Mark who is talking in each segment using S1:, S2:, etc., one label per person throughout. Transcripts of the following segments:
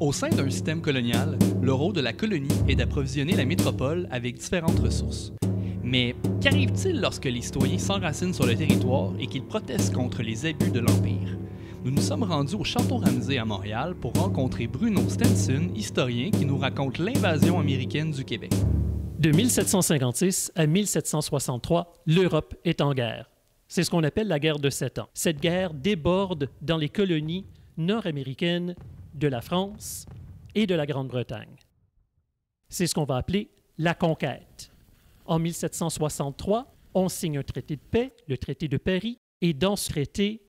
S1: Au sein d'un système colonial, le rôle de la colonie est d'approvisionner la métropole avec différentes ressources. Mais qu'arrive-t-il lorsque les citoyens s'enracinent sur le territoire et qu'ils protestent contre les abus de l'Empire? Nous nous sommes rendus au Château Ramsey à Montréal pour rencontrer Bruno Stenson, historien qui nous raconte l'invasion américaine du Québec. De
S2: 1756 à 1763, l'Europe est en guerre. C'est ce qu'on appelle la guerre de Sept ans. Cette guerre déborde dans les colonies nord-américaines de la France et de la Grande-Bretagne. C'est ce qu'on va appeler la conquête. En 1763, on signe un traité de paix, le traité de Paris, et dans ce traité,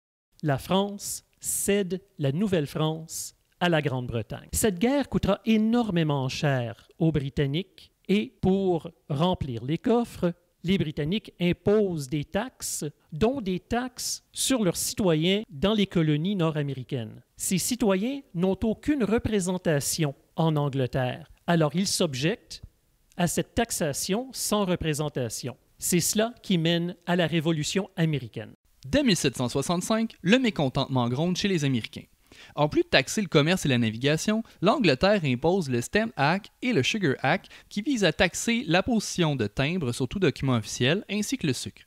S2: la France cède la Nouvelle-France à la Grande-Bretagne. Cette guerre coûtera énormément cher aux Britanniques et pour remplir les coffres, les Britanniques imposent des taxes, dont des taxes sur leurs citoyens dans les colonies nord-américaines. Ces citoyens n'ont aucune représentation en Angleterre, alors ils s'objectent à cette taxation sans représentation. C'est cela qui mène à la Révolution américaine.
S1: Dès 1765, le mécontentement gronde chez les Américains. En plus de taxer le commerce et la navigation, l'Angleterre impose le Stamp Act et le Sugar Act qui visent à taxer la position de timbre sur tout document officiel ainsi que le sucre.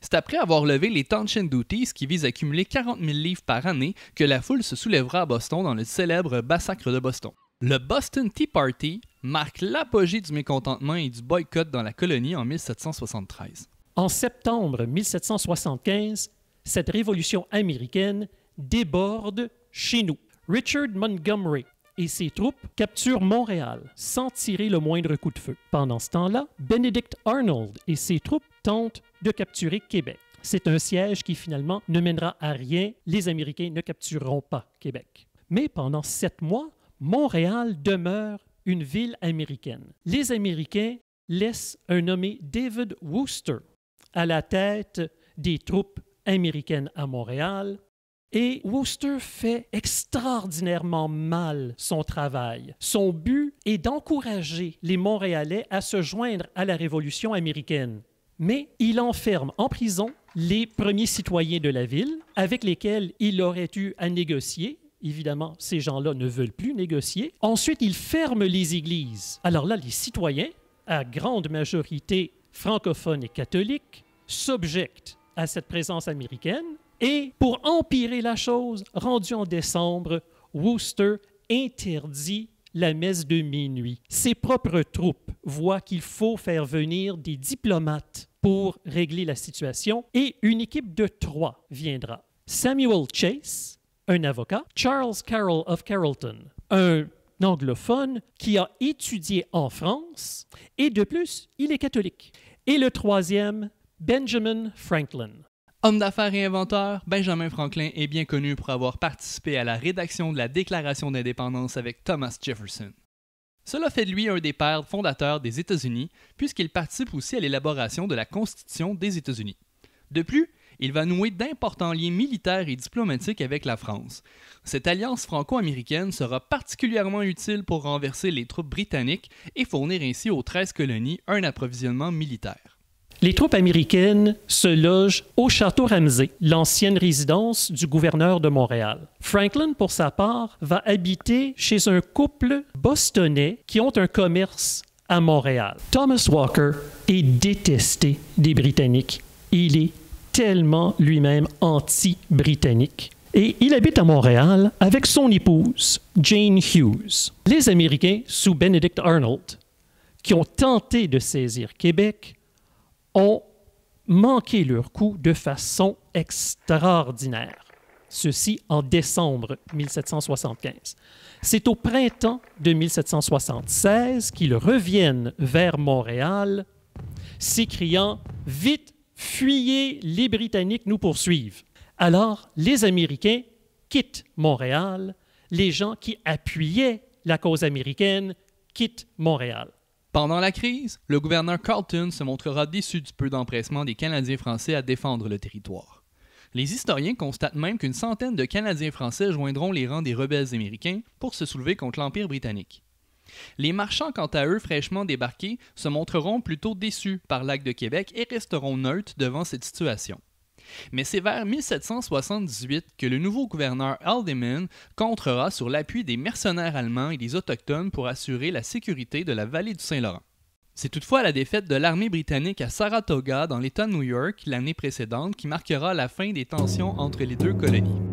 S1: C'est après avoir levé les Tension Duties qui visent à cumuler 40 000 livres par année que la foule se soulèvera à Boston dans le célèbre massacre de Boston. Le Boston Tea Party marque l'apogée du mécontentement et du boycott dans la colonie en 1773.
S2: En septembre 1775, cette révolution américaine déborde chez nous. Richard Montgomery et ses troupes capturent Montréal sans tirer le moindre coup de feu. Pendant ce temps-là, Benedict Arnold et ses troupes tentent de capturer Québec. C'est un siège qui finalement ne mènera à rien. Les Américains ne captureront pas Québec. Mais pendant sept mois, Montréal demeure une ville américaine. Les Américains laissent un nommé David Wooster à la tête des troupes américaines à Montréal et Wooster fait extraordinairement mal son travail. Son but est d'encourager les Montréalais à se joindre à la Révolution américaine. Mais il enferme en prison les premiers citoyens de la ville avec lesquels il aurait eu à négocier Évidemment, ces gens-là ne veulent plus négocier. Ensuite, il ferme les églises. Alors là, les citoyens, à grande majorité francophones et catholiques, s'objectent à cette présence américaine et pour empirer la chose, rendu en décembre, Wooster interdit la messe de minuit. Ses propres troupes voient qu'il faut faire venir des diplomates pour régler la situation et une équipe de trois viendra. Samuel Chase, un avocat, Charles Carroll of Carrollton, un anglophone qui a étudié en France et de plus, il est catholique. Et le troisième, Benjamin Franklin,
S1: Homme d'affaires et inventeur, Benjamin Franklin est bien connu pour avoir participé à la rédaction de la Déclaration d'indépendance avec Thomas Jefferson. Cela fait de lui un des pères fondateurs des États-Unis, puisqu'il participe aussi à l'élaboration de la Constitution des États-Unis. De plus, il va nouer d'importants liens militaires et diplomatiques avec la France. Cette alliance franco-américaine sera particulièrement utile pour renverser les troupes britanniques et fournir ainsi aux 13 colonies un approvisionnement militaire.
S2: Les troupes américaines se logent au Château Ramsey, l'ancienne résidence du gouverneur de Montréal. Franklin, pour sa part, va habiter chez un couple bostonnais qui ont un commerce à Montréal. Thomas Walker est détesté des Britanniques. Il est tellement lui-même anti-britannique. Et il habite à Montréal avec son épouse, Jane Hughes. Les Américains, sous Benedict Arnold, qui ont tenté de saisir Québec, ont manqué leur coup de façon extraordinaire. Ceci en décembre 1775. C'est au printemps de 1776 qu'ils reviennent vers Montréal, s'écriant Vite, fuyez, les Britanniques nous poursuivent. Alors, les Américains quittent Montréal, les gens qui
S1: appuyaient la cause américaine quittent Montréal. Pendant la crise, le gouverneur Carlton se montrera déçu du peu d'empressement des Canadiens français à défendre le territoire. Les historiens constatent même qu'une centaine de Canadiens français joindront les rangs des rebelles américains pour se soulever contre l'Empire britannique. Les marchands, quant à eux fraîchement débarqués, se montreront plutôt déçus par l'acte de Québec et resteront neutres devant cette situation. Mais c'est vers 1778 que le nouveau gouverneur Aldeman contrera sur l'appui des mercenaires allemands et des autochtones pour assurer la sécurité de la vallée du Saint-Laurent. C'est toutefois la défaite de l'armée britannique à Saratoga dans l'État de New York l'année précédente qui marquera la fin des tensions entre les deux colonies.